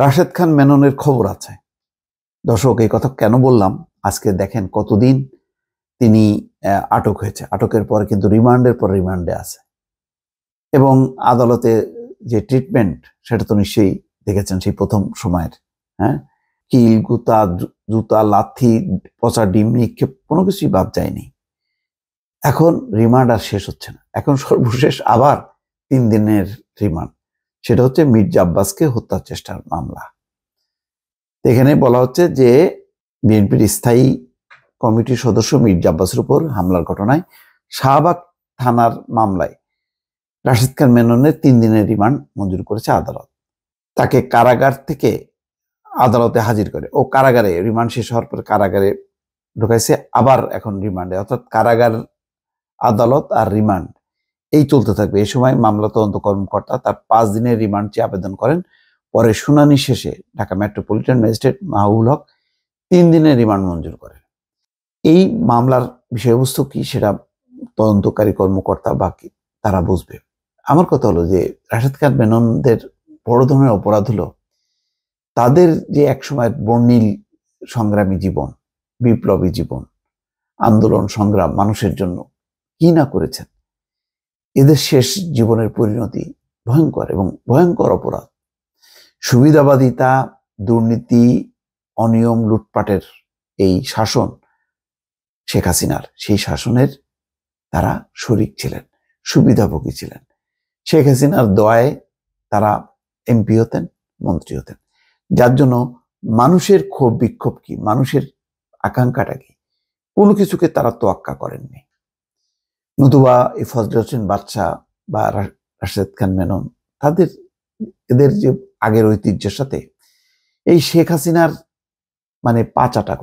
রাশেদ খান মেননের খবর আছে দর্শক এই কথা কেন বললাম আজকে দেখেন কতদিন তিনি আটক হয়েছে আটকের পর কিন্তু রিমান্ডের পর রিমান্ডে আছে এবং আদালতে যে ট্রিটমেন্ট সেটা তো নিশ্চয়ই দেখেছেন সেই প্রথম সময়ের হ্যাঁ কিল গুতা জুতা লাথি পচা ডিম নিক্ষেপ কোনো কিছুই বাদ যায়নি এখন রিমান্ড আর শেষ হচ্ছে না এখন সর্বশেষ আবার তিন দিনের রিমান্ড সেটা হচ্ছে মির্জা আব্বাসকে হত্যার চেষ্টার মামলা এখানে বলা হচ্ছে যে বিএনপির স্থায়ী কমিটির সদস্য মির্জা আব্বাসের উপর হামলার ঘটনায় শাহবাগ থানার মামলায় রাশিদ খান মেননের তিন দিনের রিমান্ড মঞ্জুর করেছে আদালত তাকে কারাগার থেকে আদালতে হাজির করে ও কারাগারে রিমান্ড শেষ হওয়ার পর কারাগারে ঢুকাইছে আবার এখন রিমান্ডে অর্থাৎ কারাগার আদালত আর রিমান্ড এই চলতে থাকবে এই সময় মামলা তদন্ত কর্মকর্তা তার পাঁচ দিনের রিমান্ড চেয়ে আবেদন করেন পরে শুনানি শেষে ঢাকা মেট্রোপলিটন ম্যাজিস্ট্রেট মাহবুল হক তিন দিনের রিমান্ড মঞ্জুর করেন এই মামলার বিষয়বস্তু কি সেটা তদন্তকারী কর্মকর্তা বাকি তারা বুঝবে আমার কথা হলো যে রাশেদ খান মেননদের বড় ধরনের অপরাধ হলো তাদের যে একসময় বর্ণিল সংগ্রামী জীবন বিপ্লবী জীবন আন্দোলন সংগ্রাম মানুষের জন্য কি না করেছেন এদের শেষ জীবনের পরিণতি ভয়ঙ্কর এবং ভয়ঙ্কর অপরাধ সুবিধাবাদিতা দুর্নীতি অনিয়ম লুটপাটের এই শাসন শেখ হাসিনার সেই শাসনের তারা শরিক ছিলেন সুবিধাভোগী ছিলেন শেখ হাসিনার দয়ায় তারা এমপি হতেন মন্ত্রী হতেন যার জন্য মানুষের ক্ষোভ বিক্ষোভ কি মানুষের আকাঙ্ক্ষাটা কি কোনো কিছুকে তারা তোয়াক্কা করেননি নতুবা এই ফজল হোসেন বাদশাহ বা রাশেদ খান মেনন তাদের এদের যে আগের ঐতিহ্যের সাথে এই শেখ হাসিনার মানে পাঁচাটা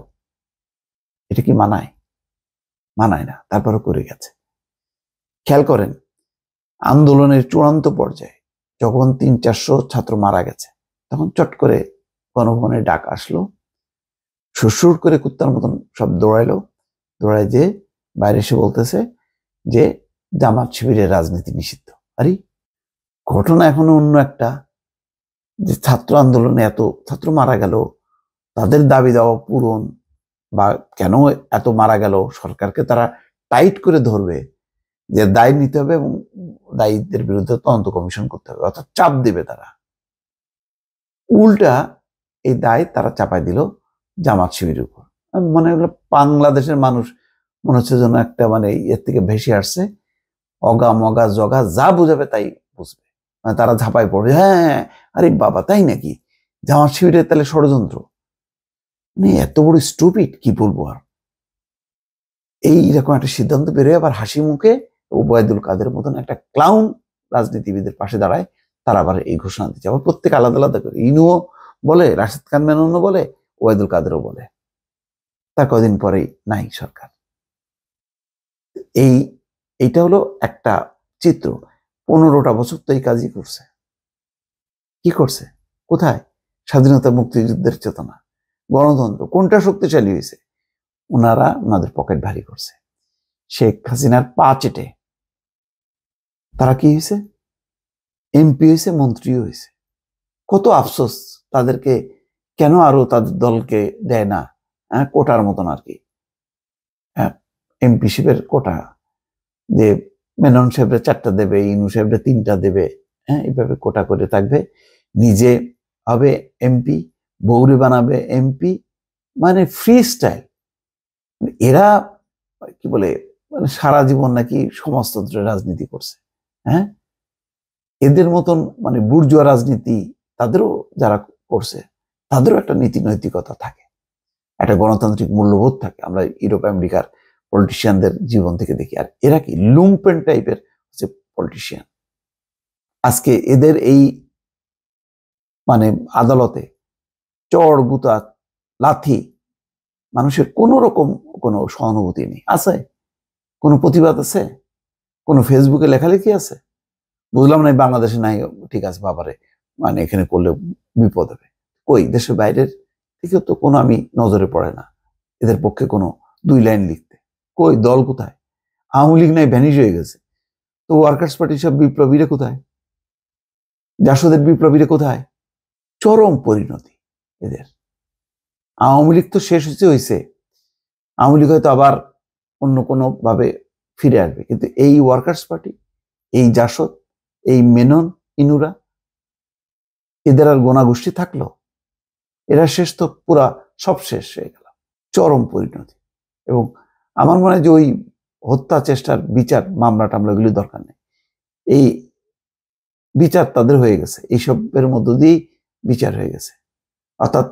এটা কি মানায় মানায় না তারপরে করে গেছে খেয়াল করেন আন্দোলনের চূড়ান্ত পর্যায়ে যখন তিন চারশো ছাত্র মারা গেছে তখন চট করে গণভবনে ডাক আসলো সুরসুর করে কুত্তার মতন সব দৌড়াইলো দৌড়ায় যে বাইরে এসে বলতেছে যে জামাত শিবিরের রাজনীতি নিষিদ্ধ আরে ঘটনা এখনো অন্য একটা যে ছাত্র আন্দোলনে এত ছাত্র মারা গেল তাদের দাবি দেওয়া পূরণ বা কেন এত মারা গেল সরকারকে তারা টাইট করে ধরবে যে দায় নিতে হবে এবং দায়ীদের বিরুদ্ধে তদন্ত কমিশন করতে হবে অর্থাৎ চাপ দেবে তারা উল্টা এই দায় তারা চাপাই দিল জামাত শিবিরের উপর মনে হলো বাংলাদেশের মানুষ মনে হচ্ছে যেন একটা মানে এর থেকে ভেসে আসছে অগা মগা জগা যা বুঝাবে তাই বুঝবে মানে তারা ঝাঁপাই পড়বে হ্যাঁ আরে বাবা তাই নাকি জামার শিবিরের তাহলে ষড়যন্ত্র মানে এত বড় স্টুপিড কি বলবো আর এইরকম একটা সিদ্ধান্ত বেরোয় আবার হাসি মুখে ওবায়দুল কাদের মতন একটা ক্লাউন রাজনীতিবিদের পাশে দাঁড়ায় তারা আবার এই ঘোষণা দিচ্ছে আবার প্রত্যেক আলাদা আলাদা করে ইনুও বলে রাশেদ খান মেননও বলে ওবায়দুল কাদেরও বলে তার কদিন পরেই নাই সরকার এই এইটা হলো একটা চিত্র পনেরোটা বছর তো এই কাজই করছে কি করছে কোথায় স্বাধীনতা মুক্তিযুদ্ধের চেতনা গণতন্ত্র কোনটা শক্তিশালী হয়েছে ওনারা ওনাদের পকেট ভারী করছে শেখ হাসিনার পা চেটে তারা কি হয়েছে এমপি হয়েছে মন্ত্রীও হয়েছে কত আফসোস তাদেরকে কেন আরো তাদের দলকে দেয় না হ্যাঁ, কোটার মতন আর কি এমপি এমপিশিপের কোটা যে মেনন সাহেবরা চারটা দেবে ইনু সাহেবরা তিনটা দেবে হ্যাঁ এইভাবে কোটা করে থাকবে নিজে হবে এমপি বৌরি বানাবে এমপি মানে ফ্রি স্টাইল এরা কি বলে মানে সারা জীবন নাকি সমাজতন্ত্রের রাজনীতি করছে হ্যাঁ এদের মতন মানে বুর্জুয়া রাজনীতি তাদেরও যারা করছে তাদেরও একটা নীতি নৈতিকতা থাকে একটা গণতান্ত্রিক মূল্যবোধ থাকে আমরা ইউরোপ আমেরিকার পলিটিশিয়ানদের জীবন থেকে দেখি আর এরা কি লুম্পেন টাইপের হচ্ছে পলিটিশিয়ান আজকে এদের এই মানে আদালতে চড় গুতা লাথি মানুষের কোনো রকম কোনো সহানুভূতি নেই আছে কোনো প্রতিবাদ আছে কোনো ফেসবুকে লেখালেখি আছে বুঝলাম না বাংলাদেশে নাই ঠিক আছে বাবারে মানে এখানে করলে বিপদ হবে কই দেশের বাইরের থেকেও তো কোনো আমি নজরে পড়ে না এদের পক্ষে কোনো দুই লাইন লিখতে কই দল কোথায় আওয়ামী লীগ নাই ভ্যানিশ হয়ে গেছে তো ওয়ার্কার্স পার্টির সব বিপ্লবীরা কোথায় জাসদের বিপ্লবীরা কোথায় চরম পরিণতি এদের আওয়ামী লীগ তো শেষ হচ্ছে হয়েছে আওয়ামী লীগ হয়তো আবার অন্য কোনোভাবে ফিরে আসবে কিন্তু এই ওয়ার্কার্স পার্টি এই জাসদ এই মেনন ইনুরা এদের আর গোনাগোষ্ঠী থাকলো এরা শেষ তো পুরা সব শেষ হয়ে গেল চরম পরিণতি এবং আমার মনে হয় যে ওই হত্যা চেষ্টার বিচার মামলা টামলা এগুলি দরকার নেই এই বিচার তাদের হয়ে গেছে এইসবের মধ্য দিয়েই বিচার হয়ে গেছে অর্থাৎ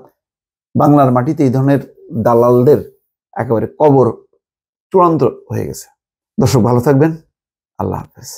বাংলার মাটিতে এই ধরনের দালালদের একেবারে কবর চূড়ান্ত হয়ে গেছে দর্শক ভালো থাকবেন আল্লাহ হাফেজ